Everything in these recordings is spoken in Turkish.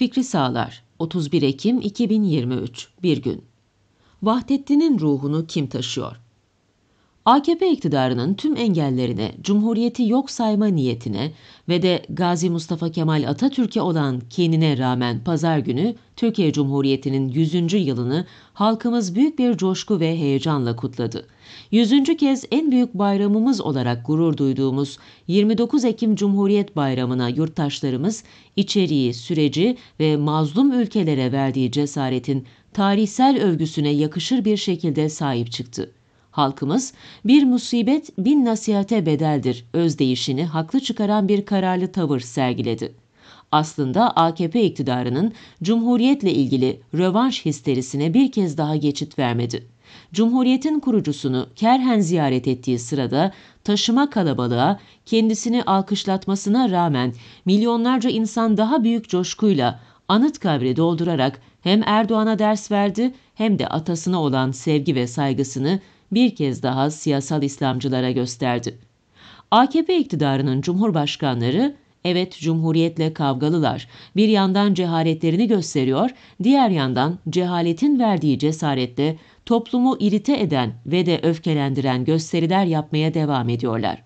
Fikri Sağlar 31 Ekim 2023 Bir Gün Vahdettin'in ruhunu kim taşıyor? AKP iktidarının tüm engellerine, cumhuriyeti yok sayma niyetine ve de Gazi Mustafa Kemal Atatürk'e olan kinine rağmen pazar günü Türkiye Cumhuriyeti'nin 100. yılını halkımız büyük bir coşku ve heyecanla kutladı. 100. kez en büyük bayramımız olarak gurur duyduğumuz 29 Ekim Cumhuriyet Bayramı'na yurttaşlarımız içeriği, süreci ve mazlum ülkelere verdiği cesaretin tarihsel övgüsüne yakışır bir şekilde sahip çıktı. Halkımız bir musibet bin nasihate bedeldir özdeyişini haklı çıkaran bir kararlı tavır sergiledi. Aslında AKP iktidarının Cumhuriyet'le ilgili rövanş histerisine bir kez daha geçit vermedi. Cumhuriyet'in kurucusunu kerhen ziyaret ettiği sırada taşıma kalabalığa kendisini alkışlatmasına rağmen milyonlarca insan daha büyük coşkuyla anıt kabri doldurarak hem Erdoğan'a ders verdi hem de atasına olan sevgi ve saygısını bir kez daha siyasal İslamcılara gösterdi. AKP iktidarının cumhurbaşkanları Evet cumhuriyetle kavgalılar. Bir yandan cehaletlerini gösteriyor, diğer yandan cehaletin verdiği cesaretle toplumu irite eden ve de öfkelendiren gösteriler yapmaya devam ediyorlar.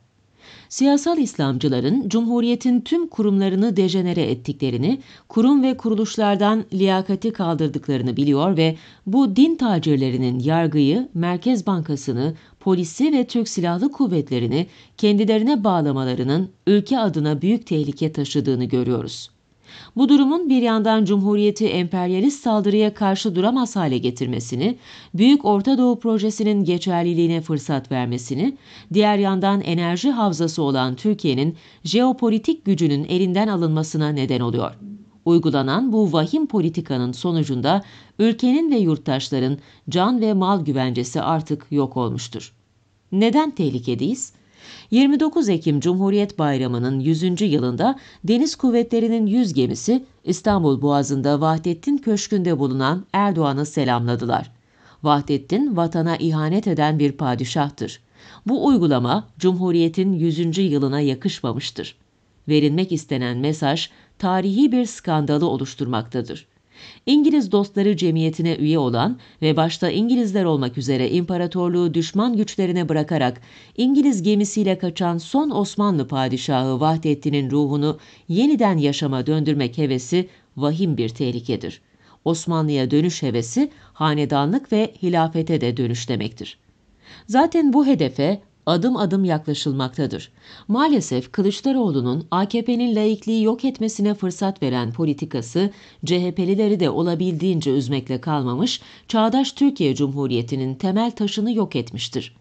Siyasal İslamcıların Cumhuriyet'in tüm kurumlarını dejenere ettiklerini, kurum ve kuruluşlardan liyakati kaldırdıklarını biliyor ve bu din tacirlerinin yargıyı, Merkez Bankası'nı, polisi ve Türk Silahlı Kuvvetleri'ni kendilerine bağlamalarının ülke adına büyük tehlike taşıdığını görüyoruz. Bu durumun bir yandan Cumhuriyeti emperyalist saldırıya karşı duramaz hale getirmesini, Büyük Orta Doğu Projesi'nin geçerliliğine fırsat vermesini, diğer yandan enerji havzası olan Türkiye'nin jeopolitik gücünün elinden alınmasına neden oluyor. Uygulanan bu vahim politikanın sonucunda ülkenin ve yurttaşların can ve mal güvencesi artık yok olmuştur. Neden tehlikedeyiz? 29 Ekim Cumhuriyet Bayramı'nın 100. yılında Deniz Kuvvetleri'nin 100 gemisi İstanbul Boğazı'nda Vahdettin Köşkü'nde bulunan Erdoğan'ı selamladılar. Vahdettin vatana ihanet eden bir padişahtır. Bu uygulama Cumhuriyet'in 100. yılına yakışmamıştır. Verilmek istenen mesaj tarihi bir skandalı oluşturmaktadır. İngiliz Dostları Cemiyeti'ne üye olan ve başta İngilizler olmak üzere imparatorluğu düşman güçlerine bırakarak İngiliz gemisiyle kaçan son Osmanlı padişahı Vahdettin'in ruhunu yeniden yaşama döndürmek hevesi vahim bir tehlikedir. Osmanlı'ya dönüş hevesi hanedanlık ve hilafete de dönüş demektir. Zaten bu hedefe adım adım yaklaşılmaktadır. Maalesef Kılıçdaroğlu'nun AKP'nin laikliği yok etmesine fırsat veren politikası CHP'lileri de olabildiğince üzmekle kalmamış, çağdaş Türkiye Cumhuriyeti'nin temel taşını yok etmiştir.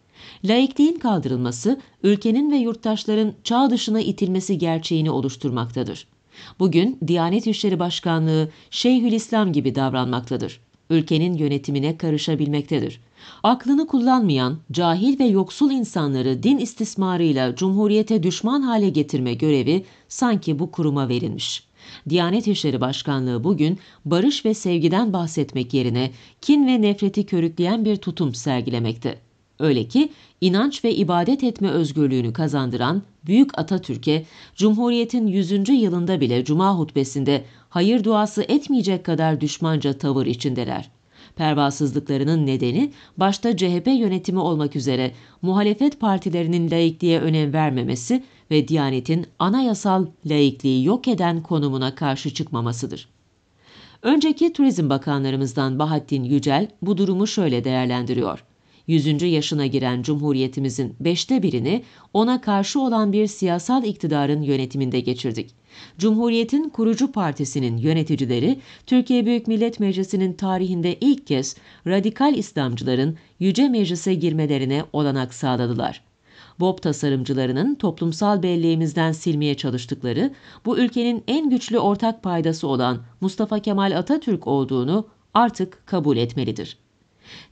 Laikliğin kaldırılması, ülkenin ve yurttaşların çağ dışına itilmesi gerçeğini oluşturmaktadır. Bugün Diyanet İşleri Başkanlığı Şeyhülislam gibi davranmaktadır. Ülkenin yönetimine karışabilmektedir Aklını kullanmayan, cahil ve yoksul insanları din istismarıyla cumhuriyete düşman hale getirme görevi sanki bu kuruma verilmiş. Diyanet İşleri Başkanlığı bugün barış ve sevgiden bahsetmek yerine kin ve nefreti körükleyen bir tutum sergilemekte. Öyle ki inanç ve ibadet etme özgürlüğünü kazandıran Büyük Atatürk'e Cumhuriyet'in 100. yılında bile cuma hutbesinde hayır duası etmeyecek kadar düşmanca tavır içindeler. Pervasızlıklarının nedeni başta CHP yönetimi olmak üzere muhalefet partilerinin laikliğe önem vermemesi ve Diyanet'in anayasal laikliği yok eden konumuna karşı çıkmamasıdır. Önceki Turizm Bakanlarımızdan Bahattin Yücel bu durumu şöyle değerlendiriyor. 100. yaşına giren Cumhuriyetimizin beşte birini ona karşı olan bir siyasal iktidarın yönetiminde geçirdik. Cumhuriyet'in kurucu partisinin yöneticileri Türkiye Büyük Millet Meclisi'nin tarihinde ilk kez radikal İslamcıların yüce meclise girmelerine olanak sağladılar. Bob tasarımcılarının toplumsal belleğimizden silmeye çalıştıkları, bu ülkenin en güçlü ortak paydası olan Mustafa Kemal Atatürk olduğunu artık kabul etmelidir.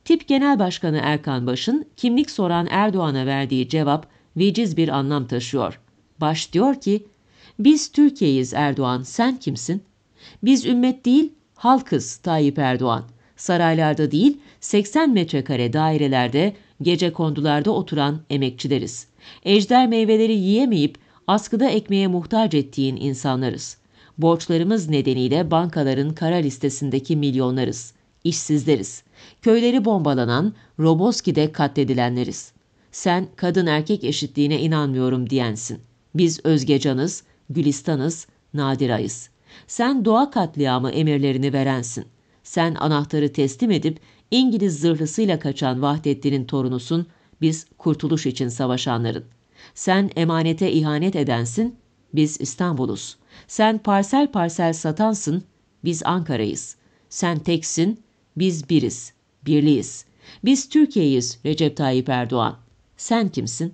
Tip Genel Başkanı Erkan Baş'ın kimlik soran Erdoğan'a verdiği cevap veciz bir anlam taşıyor. Baş diyor ki, biz Türkiye'yiz Erdoğan, sen kimsin? Biz ümmet değil, halkız Tayyip Erdoğan. Saraylarda değil, 80 metrekare dairelerde, gece kondularda oturan emekçileriz. Ejder meyveleri yiyemeyip askıda ekmeğe muhtaç ettiğin insanlarız. Borçlarımız nedeniyle bankaların kara listesindeki milyonlarız. İşsizleriz. Köyleri bombalanan, Roboski'de katledilenleriz. Sen kadın erkek eşitliğine inanmıyorum diyensin. Biz Özgecanız, Gülistan'ız, Nadira'yız. Sen doğa katliamı emirlerini verensin. Sen anahtarı teslim edip İngiliz zırhlısıyla kaçan Vahdettin'in torunusun, biz kurtuluş için savaşanların. Sen emanete ihanet edensin, biz İstanbul'uz. Sen parsel parsel satansın, biz Ankara'yız. Sen teksin, biz biriz, birliyiz. Biz Türkiye'yiz Recep Tayyip Erdoğan. Sen kimsin?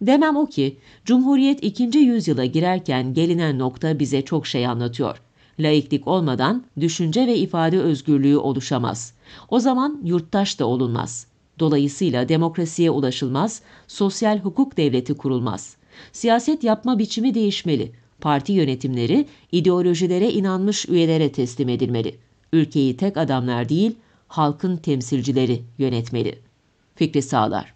Demem o ki, Cumhuriyet ikinci yüzyıla girerken gelinen nokta bize çok şey anlatıyor. Laiklik olmadan düşünce ve ifade özgürlüğü oluşamaz. O zaman yurttaş da olunmaz. Dolayısıyla demokrasiye ulaşılmaz, sosyal hukuk devleti kurulmaz. Siyaset yapma biçimi değişmeli. Parti yönetimleri ideolojilere inanmış üyelere teslim edilmeli. Ülkeyi tek adamlar değil, halkın temsilcileri yönetmeli. Fikri Sağlar